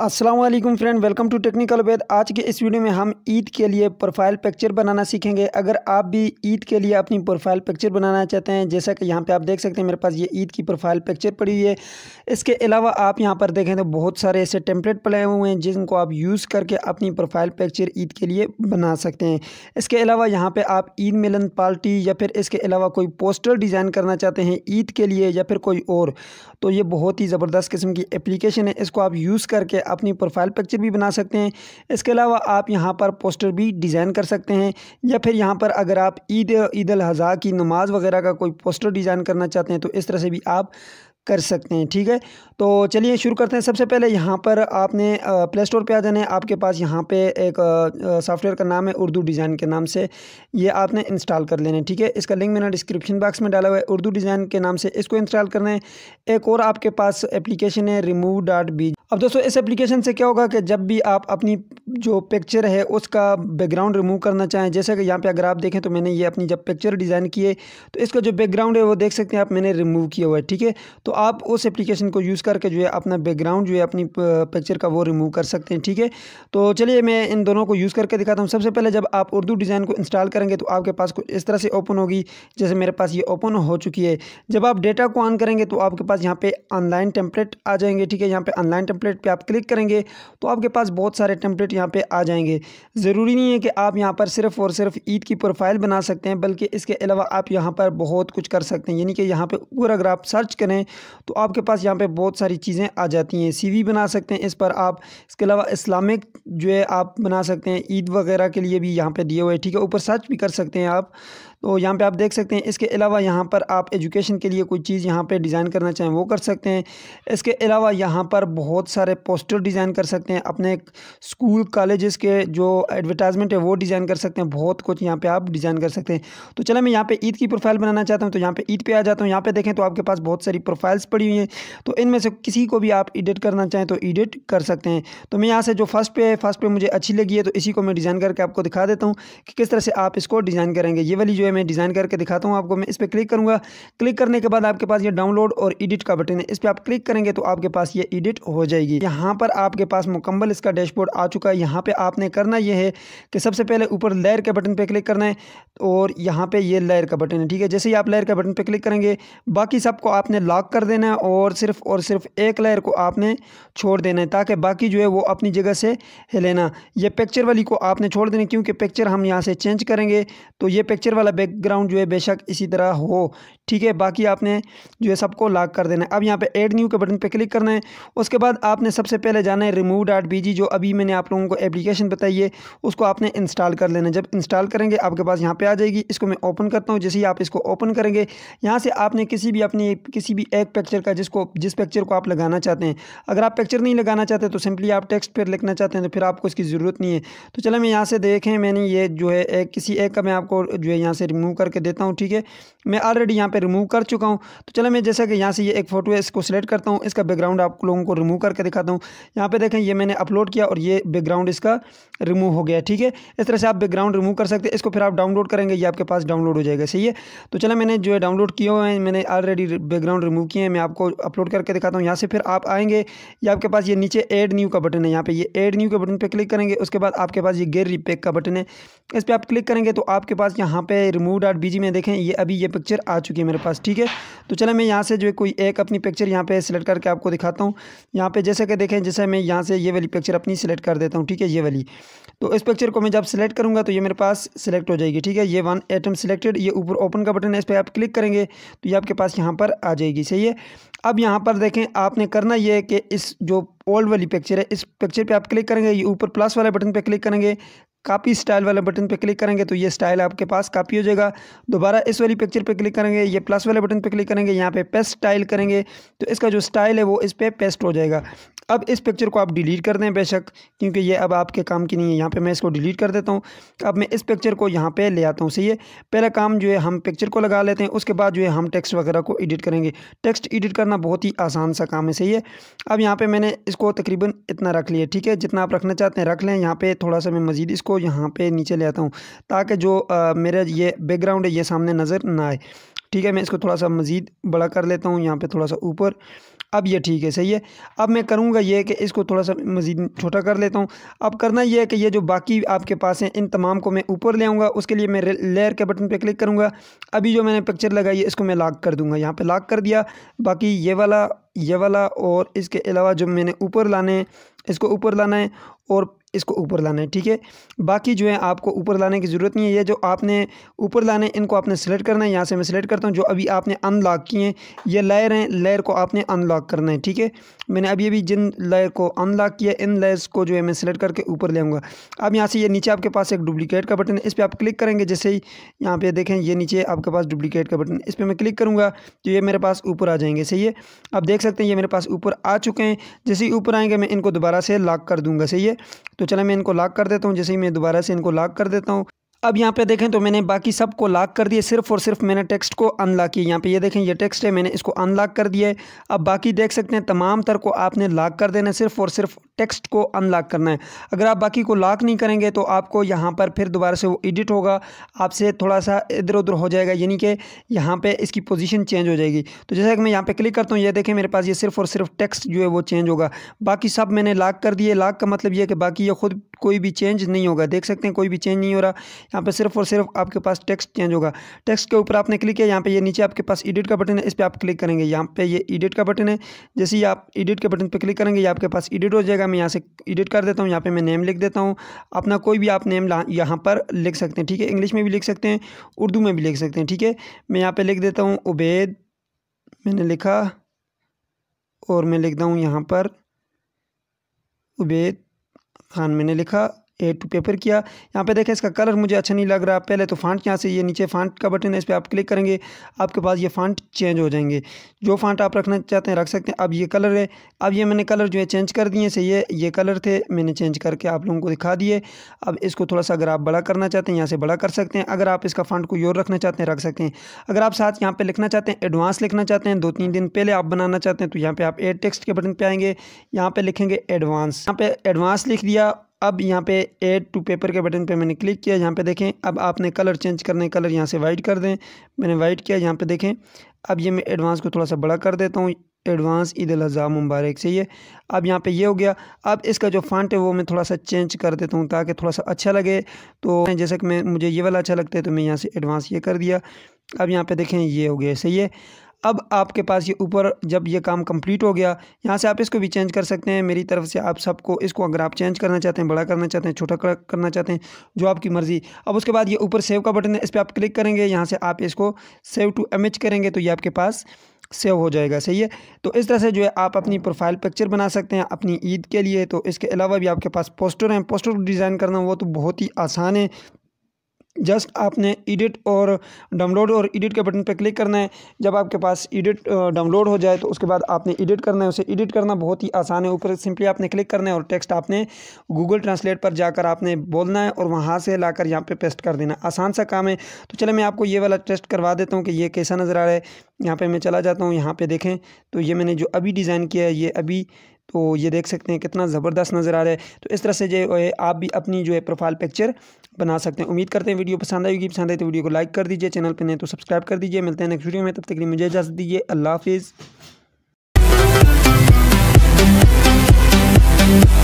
Aslam friend welcome to technical Ved आज के इस वीडियो में हम ईद के लिए प्रोफाइल पिक्चर बनाना सीखेंगे अगर आप भी ईद के लिए अपनी प्रोफाइल पिक्चर बनाना चाहते हैं जैसा कि यहाँ पे आप देख सकते हैं मेरे पास ये ईद की प्रोफाइल पिक्चर पड़ी हुई है इसके अलावा आप यहाँ पर देखें तो बहुत सारे ऐसे टेम्पलेट पड़े हुए हैं जिनको आप यूज़ करके अपनी प्रोफाइल पिक्चर ईद के लिए बना सकते हैं इसके अलावा यहाँ पर आप ईद मिलन पार्टी या फिर इसके अलावा कोई पोस्टर डिज़ाइन करना चाहते हैं ईद के लिए या फिर कोई और तो ये बहुत ही ज़बरदस्त किस्म की एप्लीकेशन है इसको आप यूज़ करके अपनी प्रोफाइल पिक्चर भी बना सकते हैं इसके अलावा आप यहाँ पर पोस्टर भी डिज़ाइन कर सकते हैं या फिर यहाँ पर अगर आप ईद ईद अजहा की नमाज़ वगैरह का कोई पोस्टर डिज़ाइन करना चाहते हैं तो इस तरह से भी आप कर सकते हैं ठीक है तो चलिए शुरू करते हैं सबसे पहले यहाँ पर आपने प्ले स्टोर पर आ जाना है आपके पास यहाँ पे एक सॉफ्टवेयर का नाम है उर्दू डिज़ाइन के नाम से ये आपने इंस्टॉल कर लेना है ठीक है इसका लिंक मैंने डिस्क्रिप्शन बॉक्स में डाला हुआ है उर्दू डिज़ाइन के नाम से इसको इंस्टॉल करना है एक और आपके पास एप्लीकेशन है रिमूव डॉट बी अब दोस्तों इस एप्लीकेशन से क्या होगा कि जब भी आप अपनी जो पिक्चर है उसका बैकग्राउंड रिमूव करना चाहें जैसे कि यहाँ पे अगर आप देखें तो मैंने ये अपनी जब पिक्चर डिज़ाइन की है तो इसका जो बैकग्राउंड है वो देख सकते हैं आप मैंने रिमूव किया हुआ है ठीक है तो आप उस एप्लीकेशन को यूज़ करके जो है अपना बैकग्राउंड जो है अपनी पिक्चर का वो रिमूव कर सकते हैं ठीक है तो चलिए मैं इन दोनों को यूज़ करके दिखाता हूँ सबसे पहले जब आप उर्दू डिज़ाइन को इंस्टॉल करेंगे तो आपके पास कुछ इस तरह से ओपन होगी जैसे मेरे पास ये ओपन हो चुकी है जब आप डेटा को ऑन करेंगे तो आपके पास यहाँ पर ऑनलाइन टेम्पलेट आ जाएंगे ठीक है यहाँ पर ऑनलाइन टेम्पलेट पे आप क्लिक करेंगे तो आपके पास बहुत सारे टेम्पलेट यहाँ पे आ जाएंगे ज़रूरी नहीं है कि आप यहाँ पर सिर्फ और सिर्फ ईद की प्रोफाइल बना सकते हैं बल्कि इसके अलावा आप यहाँ पर बहुत कुछ कर सकते हैं यानी कि यहाँ पर ऊपर अगर आप सर्च करें तो आपके पास यहाँ पर बहुत सारी चीज़ें आ जाती हैं सी बना सकते हैं इस पर आप इसके अलावा इस्लामिक जो है आप बना सकते हैं ईद वगैरह के लिए भी यहाँ पर दिए हुए ठीक है ऊपर सर्च भी कर सकते हैं आप तो यहाँ पे आप देख सकते हैं इसके अलावा यहाँ पर आप एजुकेशन के लिए कोई चीज़ यहाँ पे डिज़ाइन करना चाहें वो कर सकते हैं इसके अलावा यहाँ पर बहुत सारे पोस्टर डिज़ाइन कर सकते हैं अपने स्कूल कॉलेजेस के जो एडवर्टाइजमेंट है वो डिज़ाइन कर सकते हैं बहुत कुछ यहाँ पर आप डिज़ाइन कर सकते हैं तो चले मैं यहाँ पर ईद की प्रोफाइल बनाना चाहता हूँ तो यहाँ पर ईद पर आ जाता हूँ यहाँ पर देखें तो आपके पास बहुत सारी प्रोफाइल्स पड़ी हुई हैं तो इनमें से किसी को भी आप एडिट करना चाहें तो एडिट कर सकते हैं तो मैं यहाँ से जो फर्स्ट पे फर्स्ट पे मुझे अच्छी लगी है तो इसी को मैं डिज़ाइन करके आपको दिखा देता हूँ कि किस तरह से आप इसको डिज़ाइन करेंगे ये वाली जो है है मैं डिज़ाइन करके दिखाता हूँ आपको मैं इस पर क्लिक करूँगा क्लिक करने के बाद आपके पास ये डाउनलोड और एडिट का बटन है इस पर आप क्लिक करेंगे तो आपके पास ये एडिट हो जाएगी यहाँ पर आपके पास मुकम्मल इसका डैशबोर्ड आ चुका है यहाँ पर आपने करना यह है कि सबसे पहले ऊपर लेयर के बटन पर क्लिक करना है और यहाँ पर यह लेयर का बटन है ठीक है जैसे ही आप लेयर का बटन पर क्लिक करेंगे बाकी सबको आपने लॉक कर देना है और सिर्फ और सिर्फ एक लेयर को आपने छोड़ देना है ताकि बाकी जो है वो अपनी जगह से लेना ये पिक्चर वाली को आपने छोड़ देना क्योंकि पिक्चर हम यहाँ से चेंज करेंगे तो ये पिक्चर वाला बैकग्राउंड जो है बेशक इसी तरह हो ठीक है बाकी आपने जो है सबको लॉक कर देना है अब यहाँ पे ऐड न्यू के बटन पे क्लिक करना है उसके बाद आपने सबसे पहले जाना है रिमूव डाट बी जो अभी मैंने आप लोगों को एप्लीकेशन बताई है उसको आपने इंस्टॉल कर लेना जब इंस्टॉल करेंगे आपके पास यहाँ पर आ जाएगी इसको मैं ओपन करता हूँ जैसे ही आप इसको ओपन करेंगे यहाँ से आपने किसी भी अपनी किसी भी एक पिक्चर का जिसको जिस पिक्चर को आप लगाना चाहते हैं अगर आप पिक्चर नहीं लगाना चाहते तो सिंपली आप टेक्स्ट पर लिखना चाहते हैं तो फिर आपको इसकी ज़रूरत नहीं है तो चलो मैं यहाँ से देखें मैंने ये जो है एक किसी एक का मैं आपको जो है यहाँ से रिमूव करके देता हूँ ठीक है मैं ऑलरेडी यहाँ पर रिमूव कर चुका हूँ तो चलो मैं जैसा कि यहाँ से ये एक फ़ोटो है इसको सिलेक्ट करता हूँ इसका बैकग्राउंड आप लोगों को रिमूव करके दिखाता हूँ यहाँ पर देखें ये मैंने अपलोड किया और ये बैकग्राउंड इसका रिमूव हो गया ठीक है इस तरह से आप बैकग्राउंड रिमूव कर सकते हैं इसको फिर आप डाउनलोड करेंगे ये आपके पास डाउनलोड हो जाएगा सही है तो चलो मैंने जो है डाउनलोड किए हुए हैं मैंने ऑलरेडी बैकग्राउंड रिमूव किए हैं मैं आपको अपलोड करके दिखाता हूँ यहाँ से फिर आप आएंगे ये आपके पास ये नीचे एड न्यू का बटन है यहाँ पे ये एड न्यू के बटन पर क्लिक करेंगे उसके बाद आपके पास ये गेर रिपेक का बटन है इस पर आप क्लिक करेंगे तो आपके पास यहाँ पे रिमूव डॉट बी में देखें ये अभी ये पिक्चर आ चुकी है मेरे पास ठीक है तो चले मैं यहाँ से जो कोई एक अपनी पिक्चर यहाँ पे सिलेक्ट करके आपको दिखाता हूँ यहाँ पे जैसे कि देखें जैसे मैं यहाँ से ये वाली पिक्चर अपनी सिलेक्ट कर देता हूँ ठीक है ये वाली तो इस पिक्चर को मैं जब सेलेक्ट करूँगा तो ये मेरे पास सेलेक्ट हो जाएगी ठीक है ये वन एटम सिलेक्टेड ये ऊपर ओपन का बटन है इस पर आप क्लिक करेंगे तो ये आपके पास यहाँ पर आ जाएगी सही है अब यहाँ पर देखें आपने करना ये है कि इस जो ओल्ड वाली पिक्चर है इस पिक्चर पे आप क्लिक करेंगे ये ऊपर प्लस वाले बटन पे क्लिक करेंगे कापी स्टाइल वाले बटन पे क्लिक करेंगे तो ये स्टाइल आपके पास कापी हो जाएगा दोबारा इस वाली पिक्चर पे क्लिक करेंगे ये प्लस वाले बटन पे क्लिक करेंगे यहाँ पे पेस्ट स्टाइल करेंगे तो इसका जो स्टाइल है वो इस पर पे पेस्ट हो जाएगा अब इस पिक्चर को आप डिलीट कर दें बेशक क्योंकि ये अब आपके काम की नहीं है यहाँ पे मैं इसको डिलीट कर देता हूँ तो अब मैं इस पिक्चर को यहाँ पे ले आता हूँ सही है पहला काम जो है हम पिक्चर को लगा लेते हैं उसके बाद जो है हम टेक्स्ट वगैरह को एडिट करेंगे टेक्स्ट एडिट करना बहुत ही आसान सा काम है सही है अब यहाँ पर मैंने इसको तकरीबन इतना रख लिया ठीक है जितना आप रखना चाहते हैं रख लें यहाँ पर थोड़ा सा मैं मज़ीद इसको यहाँ पर नीचे ले आता हूँ ताकि जो मेरा ये बैकग्राउंड है ये सामने नज़र ना आए ठीक है मैं इसको थोड़ा सा मज़ीद बड़ा कर लेता हूँ यहाँ पे थोड़ा सा ऊपर अब ये ठीक है सही है अब मैं करूँगा ये कि इसको थोड़ा सा मज़ीद छोटा कर लेता हूँ अब करना ये है कि ये जो बाकी आपके पास हैं इन तमाम को मैं ऊपर ले आऊँगा उसके लिए मैं लेयर के बटन पे क्लिक करूँगा अभी जो मैंने पिक्चर लगाई है इसको मैं लाक कर दूँगा यहाँ पे लाक कर दिया बाकी ये वाला ये वाला और इसके अलावा जो मैंने ऊपर लाने हैं इसको ऊपर लाना है और इसको ऊपर लाना है ठीक है बाकी जो है आपको ऊपर लाने की ज़रूरत नहीं है ये जो आपने ऊपर लाने इनको आपने सेलेक्ट करना है यहाँ से मैं सिलेक्ट करता हूँ जो अभी आपने अनलॉक किए हैं ये लेयर हैं लेयर को आपने अनलॉक करना है ठीक है मैंने अभी अभी जिन लेयर को अनलॉक किया इन लेयर्स को जो है मैं सिलेक्ट करके ऊपर ले आऊँगा अब यहाँ से ये नीचे आपके पास एक डुप्लीकेट का बटन है इस पर आप क्लिक करेंगे जैसे ही यहाँ पर देखें ये नीचे आपके पास डुप्लीकेट का बटन इस पर मैं क्लिक करूँगा तो ये मेरे पास ऊपर आ जाएंगे सही है आप देख सकते हैं ये मेरे पास ऊपर आ चुके हैं जैसे ही ऊपर आएंगे मैं इनको दोबारा से लॉक कर दूँगा सही है तो चले मैं इनको लॉक कर देता हूँ जैसे ही मैं दोबारा से इनको लॉक कर देता हूँ अब यहाँ पे देखें तो मैंने बाकी सब को लॉक कर दिया सिर्फ और सिर्फ मैंने टेक्स्ट को अनलॉक किया यहाँ पे ये यह देखें ये टेक्स्ट है मैंने इसको अनलॉक कर दिया है अब बाकी देख सकते हैं तमाम तर को आपने लॉक कर देना है सिर्फ और सिर्फ टेक्स्ट को अनलॉक करना है अगर आप बाकी को लॉक नहीं करेंगे तो आपको यहाँ पर फिर दोबारा से वो एडिट होगा आपसे थोड़ा सा इधर उधर हो जाएगा यानी कि यहाँ पर इसकी पोजिशन चेंज हो जाएगी तो जैसा कि मैं यहाँ पर क्लिक करता हूँ ये देखें मेरे पास ये सिर्फ और सिर्फ टेक्स्ट जो है वो चेंज होगा बाकी सब मैंने लॉक कर दिए लॉक का मतलब ये कि बाकी ये खुद कोई भी चेंज नहीं होगा देख सकते हैं कोई भी चेंज नहीं हो रहा यहाँ पर सिर्फ और सिर्फ आपके पास टेक्स्ट चेंज होगा टेक्स्ट के ऊपर आपने क्लिक किया यहाँ पे ये नीचे आपके पास एडिट का बटन है इस पर आप क्लिक करेंगे यहाँ पे ये एडिट का बटन है जैसे ही आप एडिट के बटन पर क्लिक करेंगे ये आपके पास एडिट हो जाएगा मैं यहाँ से एडिट कर देता हूँ यहाँ पर मैं नेम लिख देता हूँ अपना कोई भी आप नेम यहाँ पर लिख सकते हैं ठीक है इंग्लिश में भी लिख सकते हैं उर्दू में भी लिख सकते हैं ठीक है मैं यहाँ पर लिख देता हूँ उबैद मैंने लिखा और मैं लिखता हूँ यहाँ पर उबैद खान मैंने लिखा ए टू पेपर किया यहाँ पे देखें इसका कलर मुझे अच्छा नहीं लग रहा पहले तो फांट यहाँ से ये नीचे फांट का बटन है इस पर आप क्लिक करेंगे आपके पास ये फांट चेंज हो जाएंगे जो फांट आप रखना चाहते हैं रख सकते हैं अब ये कलर है अब ये मैंने कलर जो है चेंज कर दिए से ये ये कलर थे मैंने चेंज करके आप लोगों को दिखा दिए अब इसको थोड़ा सा अगर आप बड़ा करना चाहते हैं यहाँ से बड़ा कर सकते हैं अगर आप इसका फांट कोई और रखना चाहते हैं रख सकते हैं अगर आप साथ यहाँ पर लिखना चाहते हैं एडवांस लिखना चाहते हैं दो तीन दिन पहले आप बनाना चाहते हैं तो यहाँ पर आप एड टेक्स्ट के बटन पर आएंगे यहाँ पर लिखेंगे एडवांस यहाँ पर एडवांस लिख दिया अब यहाँ पे एड टू पेपर के बटन पे मैंने क्लिक किया यहाँ पे देखें अब आपने कलर चेंज करने कलर यहाँ से वाइट कर दें मैंने वाइट किया यहाँ पे देखें अब ये मैं एडवांस को थोड़ा सा बड़ा कर देता हूँ एडवांस ईद अज़ा मुबारक से ये अब यहाँ पे ये हो गया अब इसका जो फंट है वो मैं थोड़ा सा चेंज कर देता हूँ ताकि थोड़ा सा अच्छा लगे तो जैसे कि मैं मुझे ये वाला अच्छा लगता है तो मैं यहाँ से एडवांस ये कर दिया अब यहाँ पे देखें ये हो गया सही है अब आपके पास ये ऊपर जब ये काम कंप्लीट हो गया यहाँ से आप इसको भी चेंज कर सकते हैं मेरी तरफ से आप सबको इसको अगर आप चेंज करना चाहते हैं बड़ा करना चाहते हैं छोटा करना चाहते हैं जो आपकी मर्ज़ी अब उसके बाद ये ऊपर सेव का बटन है इस पर आप क्लिक करेंगे यहाँ से आप इसको सेव टू एम करेंगे तो ये आपके पास सेव हो जाएगा सही है तो इस तरह से जो है आप अपनी प्रोफाइल पिक्चर बना सकते हैं अपनी ईद के लिए तो इसके अलावा भी आपके पास पोस्टर हैं पोस्टर डिज़ाइन करना वो तो बहुत ही आसान है जस्ट आपने एडिट और डाउनलोड और एडिट के बटन पर क्लिक करना है जब आपके पास एडिट डाउनलोड हो जाए तो उसके बाद आपने एडिट करना है उसे एडिट करना बहुत ही आसान है ऊपर सिंपली आपने क्लिक करना है और टेक्स्ट आपने गूगल ट्रांसलेट पर जाकर आपने बोलना है और वहाँ से लाकर यहाँ पे पेस्ट कर देना आसान सा काम है तो चले मैं आपको ये वाला टेस्ट करवा देता हूँ कि ये कैसा नज़र आ रहा है यहाँ पर मैं चला जाता हूँ यहाँ पर देखें तो ये मैंने जो अभी डिज़ाइन किया है ये अभी तो ये देख सकते हैं कितना ज़बरदस्त नज़र आ रहा है तो इस तरह से जो है आप भी अपनी जो है प्रोफाइल पिक्चर बना सकते हैं उम्मीद करते हैं वीडियो पसंद आएगी पसंद आए तो वीडियो को लाइक कर दीजिए चैनल पर नहीं तो सब्सक्राइब कर दीजिए मिलते हैं नेक्स्ट वीडियो में तब तक मुझे इजाज़त दीजिए अल्लाह हाफिज़